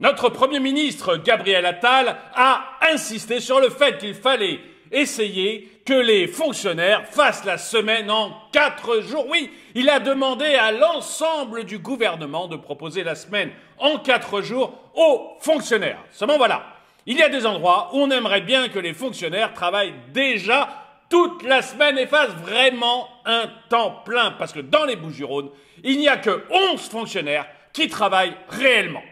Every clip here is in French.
Notre Premier ministre, Gabriel Attal, a insisté sur le fait qu'il fallait essayer que les fonctionnaires fassent la semaine en quatre jours. Oui, il a demandé à l'ensemble du gouvernement de proposer la semaine en quatre jours aux fonctionnaires. Seulement voilà, il y a des endroits où on aimerait bien que les fonctionnaires travaillent déjà toute la semaine et fassent vraiment un temps plein, parce que dans les Bouches-du-Rhône, il n'y a que onze fonctionnaires qui travaillent réellement.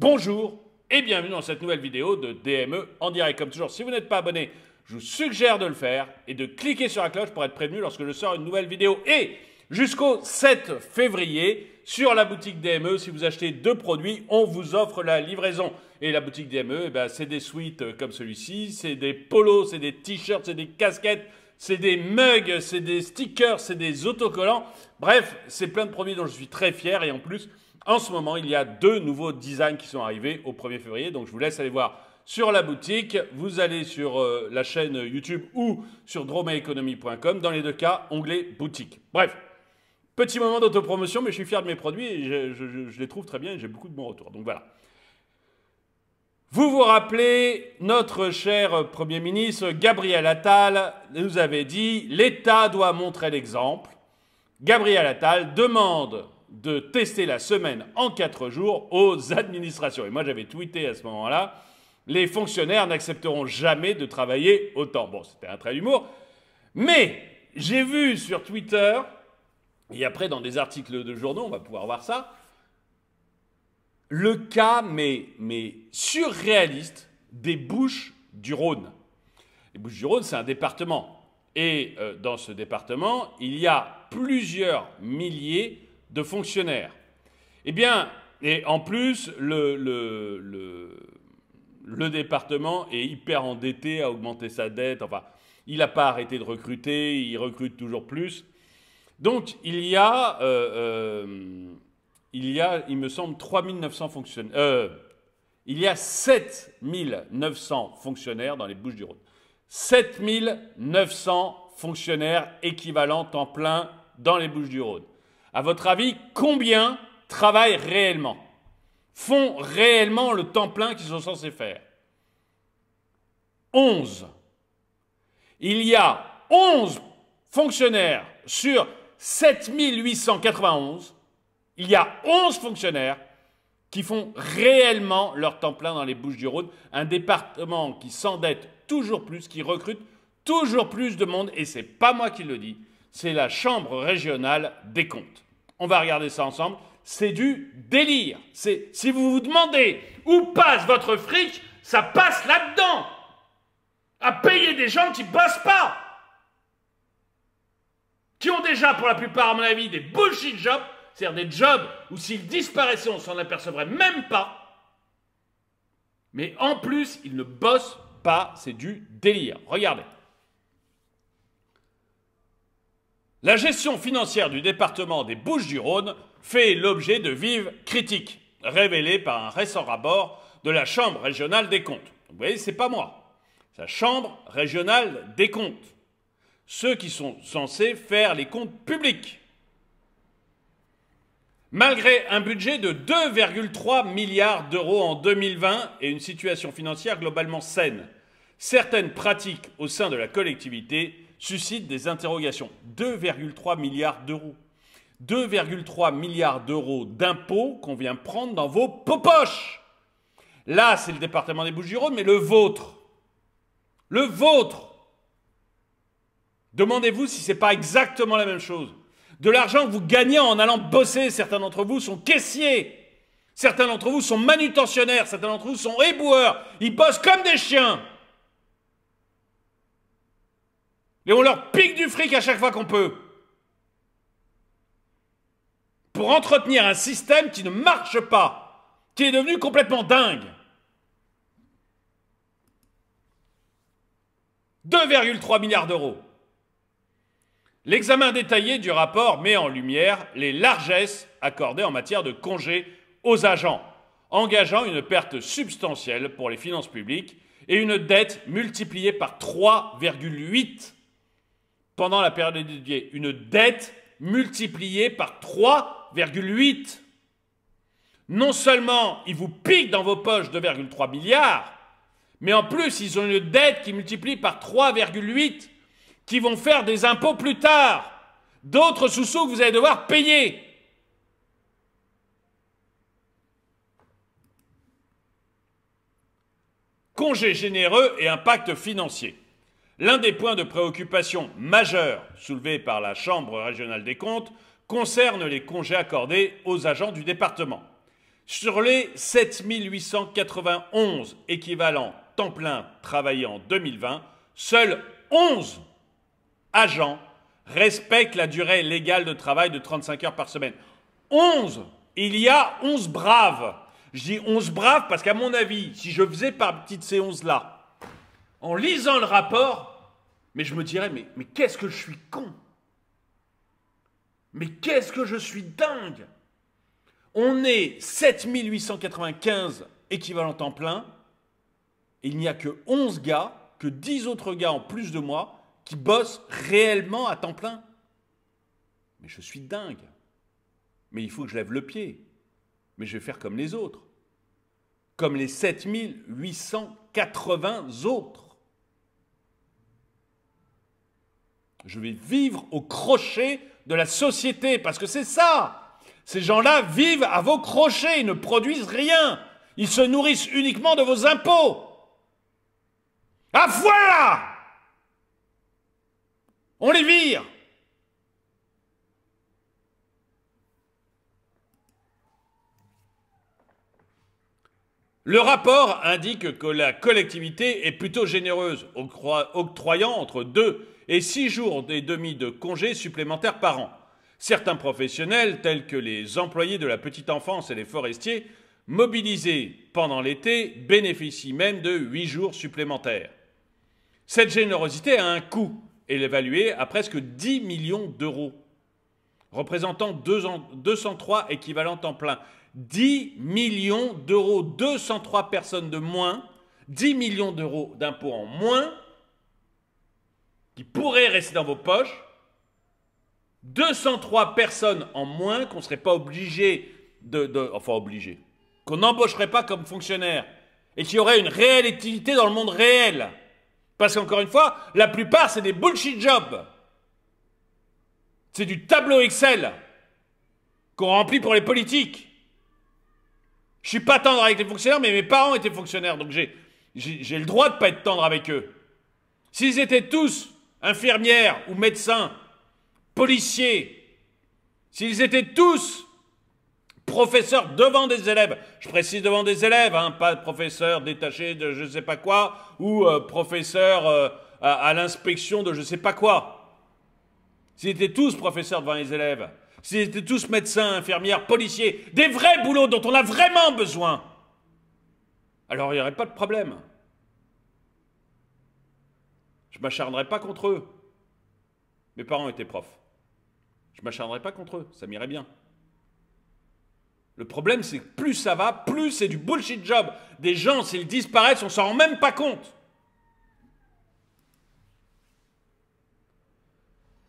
Bonjour et bienvenue dans cette nouvelle vidéo de DME en direct. Comme toujours, si vous n'êtes pas abonné, je vous suggère de le faire et de cliquer sur la cloche pour être prévenu lorsque je sors une nouvelle vidéo. Et jusqu'au 7 février, sur la boutique DME, si vous achetez deux produits, on vous offre la livraison. Et la boutique DME, eh ben, c'est des suites comme celui-ci, c'est des polos, c'est des t-shirts, c'est des casquettes, c'est des mugs, c'est des stickers, c'est des autocollants. Bref, c'est plein de produits dont je suis très fier et en plus, en ce moment, il y a deux nouveaux designs qui sont arrivés au 1er février. Donc je vous laisse aller voir sur la boutique. Vous allez sur euh, la chaîne YouTube ou sur dromaeconomy.com. Dans les deux cas, onglet boutique. Bref, petit moment d'autopromotion, mais je suis fier de mes produits et je, je les trouve très bien et j'ai beaucoup de bons retours. Donc voilà. Vous vous rappelez, notre cher Premier ministre Gabriel Attal nous avait dit l'État doit montrer l'exemple. Gabriel Attal demande de tester la semaine en quatre jours aux administrations. Et moi, j'avais tweeté à ce moment-là, les fonctionnaires n'accepteront jamais de travailler autant. Bon, c'était un trait d'humour. Mais j'ai vu sur Twitter, et après dans des articles de journaux, on va pouvoir voir ça, le cas, mais, mais surréaliste, des Bouches du Rhône. Les Bouches du Rhône, c'est un département. Et euh, dans ce département, il y a plusieurs milliers de fonctionnaires. Eh bien, et en plus, le, département est hyper endetté, a augmenté sa dette, enfin, il n'a pas arrêté de recruter, il recrute toujours plus. Donc, il y a, euh, euh, il, y a il me semble, 3900 fonctionnaires. Euh, il y a 7900 fonctionnaires dans les Bouches-du-Rhône. 7900 fonctionnaires équivalents en plein dans les Bouches-du-Rhône. À votre avis, combien travaillent réellement Font réellement le temps plein qu'ils sont censés faire 11. Il y a 11 fonctionnaires sur 7891. Il y a 11 fonctionnaires qui font réellement leur temps plein dans les Bouches du Rhône, un département qui s'endette toujours plus, qui recrute toujours plus de monde, et c'est pas moi qui le dis, c'est la Chambre régionale des comptes. On va regarder ça ensemble. C'est du délire. C'est si vous vous demandez où passe votre fric, ça passe là-dedans. À payer des gens qui bossent pas. Qui ont déjà, pour la plupart, à mon avis, des bullshit jobs, c'est-à-dire des jobs où s'ils disparaissaient, on s'en apercevrait même pas. Mais en plus, ils ne bossent pas, c'est du délire. Regardez. La gestion financière du département des Bouches-du-Rhône fait l'objet de vives critiques, révélées par un récent rapport de la Chambre régionale des comptes. Vous voyez, n'est pas moi. C'est la Chambre régionale des comptes. Ceux qui sont censés faire les comptes publics. Malgré un budget de 2,3 milliards d'euros en 2020 et une situation financière globalement saine, certaines pratiques au sein de la collectivité suscite des interrogations. 2,3 milliards d'euros. 2,3 milliards d'euros d'impôts qu'on vient prendre dans vos poches. Là, c'est le département des Bouches-du-Rhône, mais le vôtre. Le vôtre. Demandez-vous si c'est pas exactement la même chose. De l'argent que vous gagnez en allant bosser, certains d'entre vous sont caissiers. Certains d'entre vous sont manutentionnaires, certains d'entre vous sont éboueurs. Ils bossent comme des chiens. Et on leur pique du fric à chaque fois qu'on peut. Pour entretenir un système qui ne marche pas, qui est devenu complètement dingue. 2,3 milliards d'euros. L'examen détaillé du rapport met en lumière les largesses accordées en matière de congés aux agents, engageant une perte substantielle pour les finances publiques et une dette multipliée par 3,8 pendant la période dédiée. Une dette multipliée par 3,8. Non seulement ils vous piquent dans vos poches 2,3 milliards, mais en plus ils ont une dette qui multiplie par 3,8 qui vont faire des impôts plus tard, d'autres sous-sous que vous allez devoir payer. Congé généreux et impact financier. L'un des points de préoccupation majeurs soulevés par la Chambre régionale des comptes concerne les congés accordés aux agents du département. Sur les 7891 équivalents temps plein travaillés en 2020, seuls 11 agents respectent la durée légale de travail de 35 heures par semaine. 11 Il y a 11 braves. Je dis 11 braves parce qu'à mon avis, si je faisais par petites ces 11-là, en lisant le rapport, mais je me dirais, mais, mais qu'est-ce que je suis con Mais qu'est-ce que je suis dingue On est 7895 équivalents temps plein, et il n'y a que 11 gars, que 10 autres gars en plus de moi, qui bossent réellement à temps plein. Mais je suis dingue. Mais il faut que je lève le pied. Mais je vais faire comme les autres. Comme les 7880 autres. je vais vivre au crochet de la société, parce que c'est ça. Ces gens-là vivent à vos crochets, ils ne produisent rien. Ils se nourrissent uniquement de vos impôts. Ah voilà On les vire Le rapport indique que la collectivité est plutôt généreuse, octroyant entre deux et six jours et demi de congés supplémentaires par an. Certains professionnels, tels que les employés de la petite enfance et les forestiers, mobilisés pendant l'été, bénéficient même de huit jours supplémentaires. Cette générosité a un coût, et l'évalué à presque 10 millions d'euros, représentant 203 équivalents en plein. 10 millions d'euros, 203 personnes de moins, 10 millions d'euros d'impôts en moins, qui pourraient rester dans vos poches, 203 personnes en moins qu'on ne serait pas obligé de, Enfin, obligé. Qu'on n'embaucherait pas comme fonctionnaire. Et qui aurait une réelle utilité dans le monde réel. Parce qu'encore une fois, la plupart, c'est des bullshit jobs. C'est du tableau Excel qu'on remplit pour les politiques. Je suis pas tendre avec les fonctionnaires, mais mes parents étaient fonctionnaires, donc j'ai le droit de ne pas être tendre avec eux. S'ils étaient tous infirmières ou médecins, policiers, s'ils étaient tous professeurs devant des élèves, je précise devant des élèves, hein, pas professeurs détachés de je ne sais pas quoi, ou euh, professeurs euh, à, l'inspection de je ne sais pas quoi. S'ils étaient tous professeurs devant les élèves, s'ils étaient tous médecins, infirmières, policiers, des vrais boulots dont on a vraiment besoin, alors il n'y aurait pas de problème. Je m'acharnerai pas contre eux. Mes parents étaient profs. Je m'acharnerai pas contre eux, ça m'irait bien. Le problème, c'est que plus ça va, plus c'est du bullshit job. Des gens, s'ils disparaissent, on s'en rend même pas compte.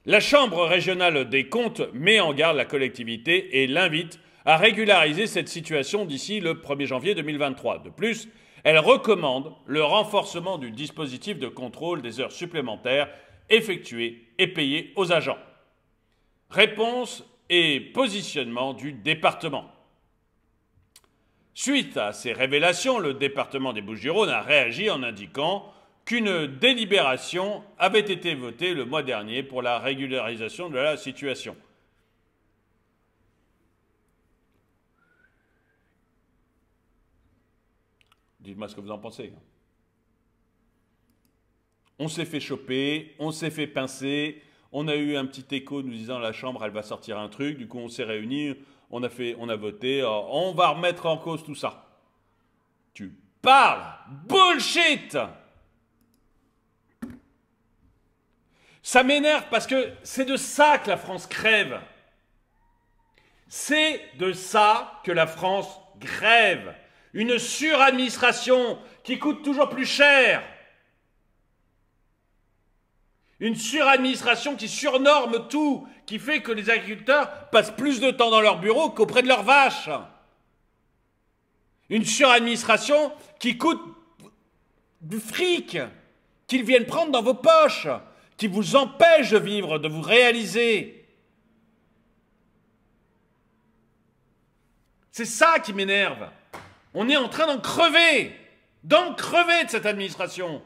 La Chambre régionale des comptes met en garde la collectivité et l'invite à régulariser cette situation d'ici le 1er janvier 2023. De plus, elle recommande le renforcement du dispositif de contrôle des heures supplémentaires effectuées et payées aux agents. Réponse et positionnement du département. Suite à ces révélations, le département des Bouches-du-Rhône a réagi en indiquant qu'une délibération avait été votée le mois dernier pour la régularisation de la situation. Dites-moi ce que vous en pensez. On s'est fait choper, on s'est fait pincer, on a eu un petit écho nous disant la Chambre, elle va sortir un truc, du coup on s'est réunis, on a, fait, on a voté, euh, on va remettre en cause tout ça. Tu parles Bullshit Ça m'énerve parce que c'est de ça que la France crève. C'est de ça que la France grève une suradministration qui coûte toujours plus cher, une suradministration qui surnorme tout, qui fait que les agriculteurs passent plus de temps dans leur bureau qu'auprès de leurs vaches, une suradministration qui coûte du fric qu'ils viennent prendre dans vos poches, qui vous empêche de vivre, de vous réaliser. C'est ça qui m'énerve. On est en train d'en crever, d'en crever de cette administration.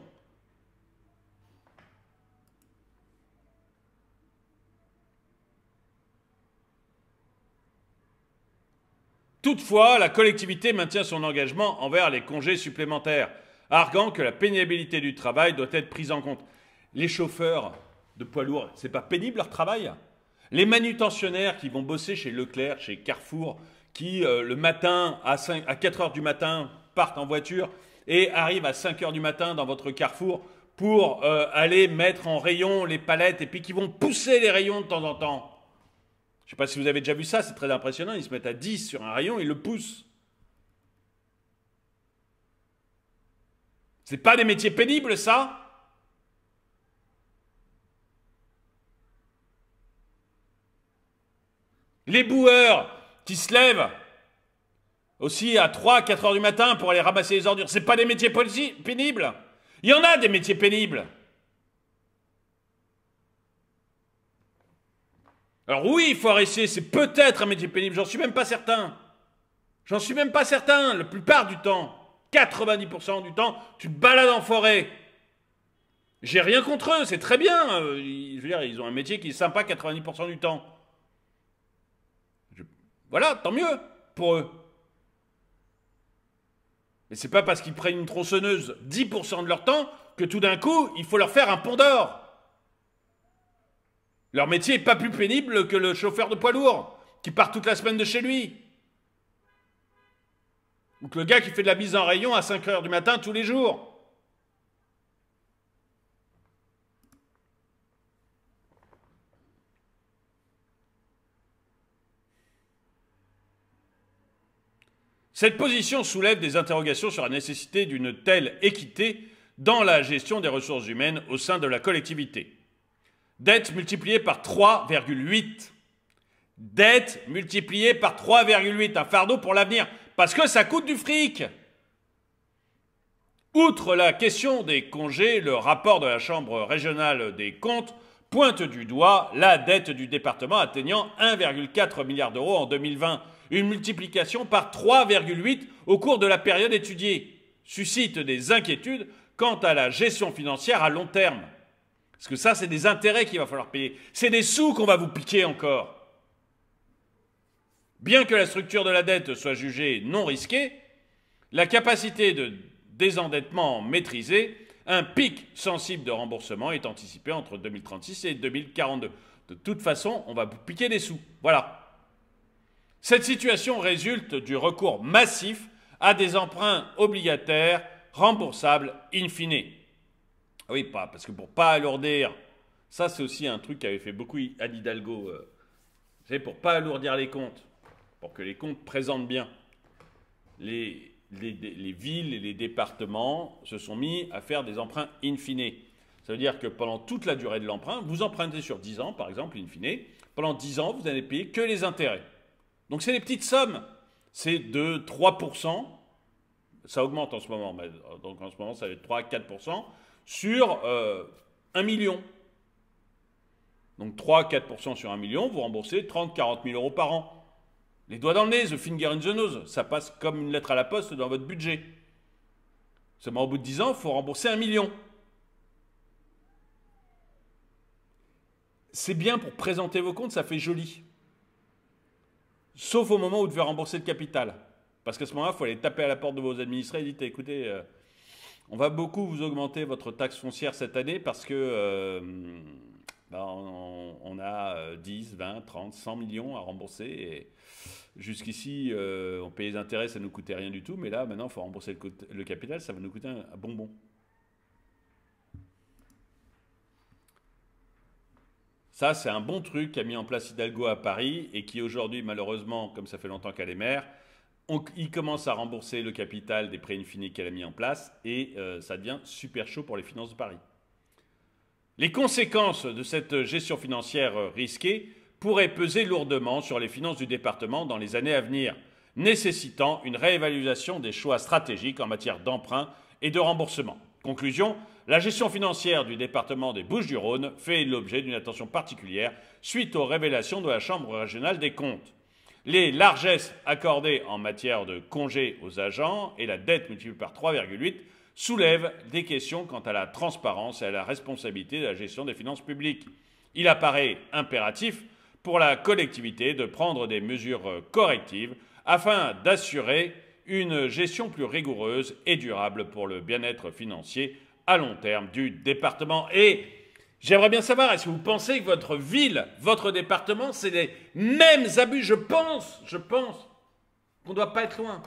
Toutefois, la collectivité maintient son engagement envers les congés supplémentaires, arguant que la pénibilité du travail doit être prise en compte. Les chauffeurs de poids lourds, c'est pas pénible leur travail Les manutentionnaires qui vont bosser chez Leclerc, chez Carrefour, qui, euh, le matin, à, 4 heures du matin, partent en voiture et arrivent à 5 h du matin dans votre carrefour pour euh, aller mettre en rayon les palettes et puis qui vont pousser les rayons de temps en temps. Je ne sais pas si vous avez déjà vu ça, c'est très impressionnant. Ils se mettent à 10 sur un rayon, ils le poussent. Ce n'est pas des métiers pénibles, ça Les boueurs qui se lèvent aussi à 3, 4 heures du matin pour aller ramasser les ordures. Ce n'est pas des métiers pénibles. Il y en a des métiers pénibles. Alors oui, il faut arrêter, c'est peut-être un métier pénible, j'en suis même pas certain. J'en suis même pas certain, la plupart du temps, 90% du temps, tu te balades en forêt. J'ai rien contre eux, c'est très bien. Euh, je veux dire, ils ont un métier qui est sympa 90% du temps. Voilà, tant mieux pour eux. Et c'est pas parce qu'ils prennent une tronçonneuse 10% de leur temps que tout d'un coup, il faut leur faire un pont d'or. Leur métier n'est pas plus pénible que le chauffeur de poids lourd qui part toute la semaine de chez lui. Ou que le gars qui fait de la mise en rayon à 5 heures du matin tous les jours. Cette position soulève des interrogations sur la nécessité d'une telle équité dans la gestion des ressources humaines au sein de la collectivité. Dette multipliée par 3,8. Dette multipliée par 3,8. Un fardeau pour l'avenir. Parce que ça coûte du fric. Outre la question des congés, le rapport de la Chambre régionale des comptes pointe du doigt la dette du département atteignant 1,4 milliard d'euros en 2020 une multiplication par 3,8 au cours de la période étudiée, suscite des inquiétudes quant à la gestion financière à long terme. Parce que ça, c'est des intérêts qu'il va falloir payer. C'est des sous qu'on va vous piquer encore. Bien que la structure de la dette soit jugée non risquée, la capacité de désendettement maîtrisée, un pic sensible de remboursement est anticipé entre 2036 et 2042. De toute façon, on va vous piquer des sous. Voilà. Cette situation résulte du recours massif à des emprunts obligataires remboursables in fine. Ah oui, pas, parce que pour pas alourdir, ça c'est aussi un truc qu'avait fait beaucoup à Hidalgo, c'est euh, pour pas alourdir les comptes, pour que les comptes présentent bien. Les, les, villes et les départements se sont mis à faire des emprunts in fine. Ça veut dire que pendant toute la durée de l'emprunt, vous empruntez sur 10 ans, par exemple, in fine, pendant 10 ans, vous n'allez payer que les intérêts. Donc c'est des petites sommes. C'est de 3%, ça augmente en ce moment, mais, euh, donc en ce moment ça va être 3-4%, euh, sur un 1 million. Donc 3-4% sur 1 million, vous remboursez 30-40 000 euros par an. Les doigts dans le nez, the finger in the nose, ça passe comme une lettre à la poste dans votre budget. Seulement au bout de 10 ans, il faut rembourser 1 million. C'est bien pour présenter vos comptes, ça fait joli sauf au moment où vous devez rembourser le capital. Parce qu'à ce moment-là, il faut aller taper à la porte de vos administrés et dire écoutez, euh, on va beaucoup vous augmenter votre taxe foncière cette année parce que euh, ben, on, a 10, 20, 30, 100 millions à rembourser. Et jusqu'ici, euh, on payait les intérêts, ça ne nous coûtait rien du tout. Mais là, maintenant, il faut rembourser le, capital, ça va nous coûter un bonbon. Ça, c'est un bon truc qu'a mis en place Hidalgo à Paris et qui aujourd'hui, malheureusement, comme ça fait longtemps qu'elle est maire, il commence à rembourser le capital des prêts infinis qu'elle a mis en place et euh, ça devient super chaud pour les finances de Paris. Les conséquences de cette gestion financière euh, risquée pourraient peser lourdement sur les finances du département dans les années à venir, nécessitant une réévaluation des choix stratégiques en matière d'emprunt et de remboursement. Conclusion, la gestion financière du département des Bouches-du-Rhône fait l'objet d'une attention particulière suite aux révélations de la Chambre régionale des comptes. Les largesses accordées en matière de congés aux agents et la dette multipliée par 3,8 soulèvent des questions quant à la transparence et à la responsabilité de la gestion des finances publiques. Il apparaît impératif pour la collectivité de prendre des mesures correctives afin d'assurer une gestion plus rigoureuse et durable pour le bien-être financier à long terme du département. Et j'aimerais bien savoir, est-ce que vous pensez que votre ville, votre département, c'est les mêmes abus Je pense, je pense qu'on ne doit pas être loin.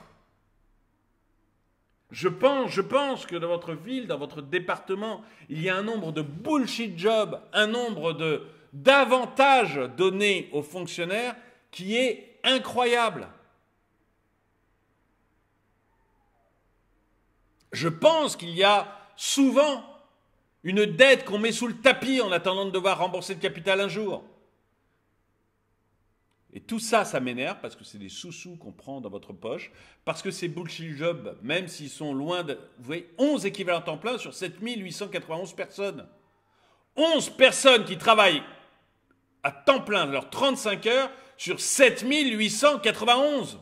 Je pense, je pense que dans votre ville, dans votre département, il y a un nombre de bullshit jobs, un nombre d'avantages donnés aux fonctionnaires qui est incroyable. Je pense qu'il y a souvent une dette qu'on met sous le tapis en attendant de devoir rembourser le capital un jour. Et tout ça, ça m'énerve parce que c'est des sous-sous qu'on prend dans votre poche, parce que ces bullshit jobs, même s'ils sont loin de... Vous voyez, 11 équivalents temps plein sur 7891 personnes. 11 personnes qui travaillent à temps plein, leurs 35 heures, sur 7891.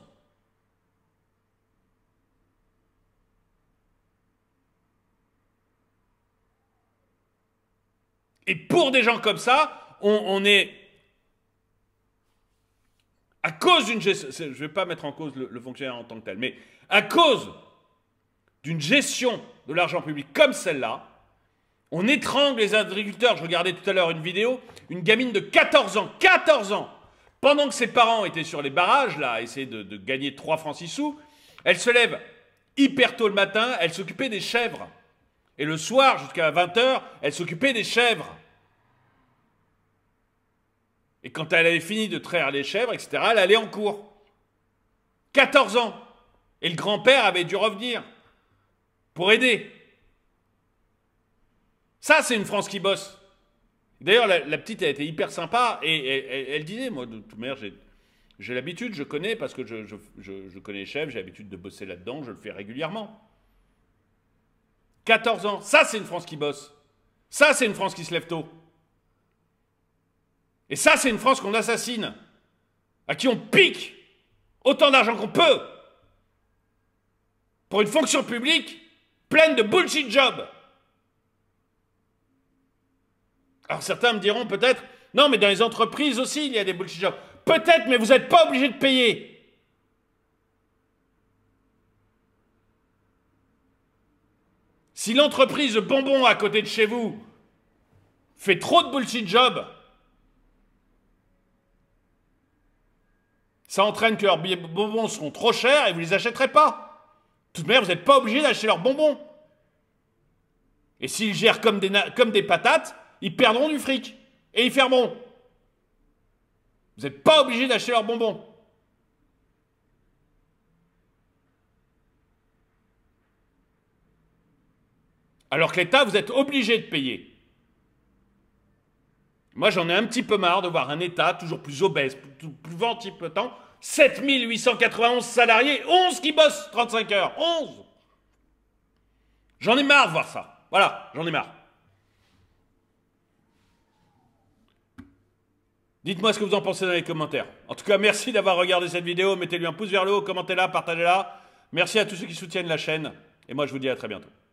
Et pour des gens comme ça, on, est à cause d'une gestion, je ne vais pas mettre en cause le, fonctionnaire en tant que tel, mais à cause d'une gestion de l'argent public comme celle-là, on étrangle les agriculteurs. Je regardais tout à l'heure une vidéo, une gamine de 14 ans, 14 ans, pendant que ses parents étaient sur les barrages, là, à essayer de, de gagner 3 francs 6 sous, elle se lève hyper tôt le matin, elle s'occupait des chèvres. Et le soir, jusqu'à 20h, elle s'occupait des chèvres. Et quand elle avait fini de traire les chèvres, etc., elle allait en cours. 14 ans. Et le grand-père avait dû revenir pour aider. Ça, c'est une France qui bosse. D'ailleurs, la, petite, elle était hyper sympa et, elle disait, moi, de toute manière, j'ai l'habitude, je connais, parce que je, connais les chèvres, j'ai l'habitude de bosser là-dedans, je le fais régulièrement. 14 ans. Ça, c'est une France qui bosse. Ça, c'est une France qui se lève tôt. Et ça, c'est une France qu'on assassine, à qui on pique autant d'argent qu'on peut, pour une fonction publique pleine de bullshit jobs. Alors certains me diront peut-être, non, mais dans les entreprises aussi, il y a des bullshit jobs. Peut-être, mais vous n'êtes pas obligé de payer. Si l'entreprise bonbons à côté de chez vous fait trop de bullshit job, ça entraîne que leurs bonbons seront trop chers et vous ne les achèterez pas. De toute manière, vous n'êtes pas obligé d'acheter leurs bonbons. Et s'ils gèrent comme des, comme des patates, ils perdront du fric. Et ils fermeront. Vous n'êtes pas obligé d'acheter leurs bonbons. Alors que l'État, vous êtes obligé de payer. Moi, j'en ai un petit peu marre de voir un État toujours plus obèse, plus, plus ventipotent. 7891 salariés, 11 qui bossent 35 heures, 11 J'en ai marre de voir ça. Voilà, j'en ai marre. Dites-moi ce que vous en pensez dans les commentaires. En tout cas, merci d'avoir regardé cette vidéo. Mettez-lui un pouce vers le haut, commentez-la, partagez-la. Merci à tous ceux qui soutiennent la chaîne. Et moi, je vous dis à très bientôt.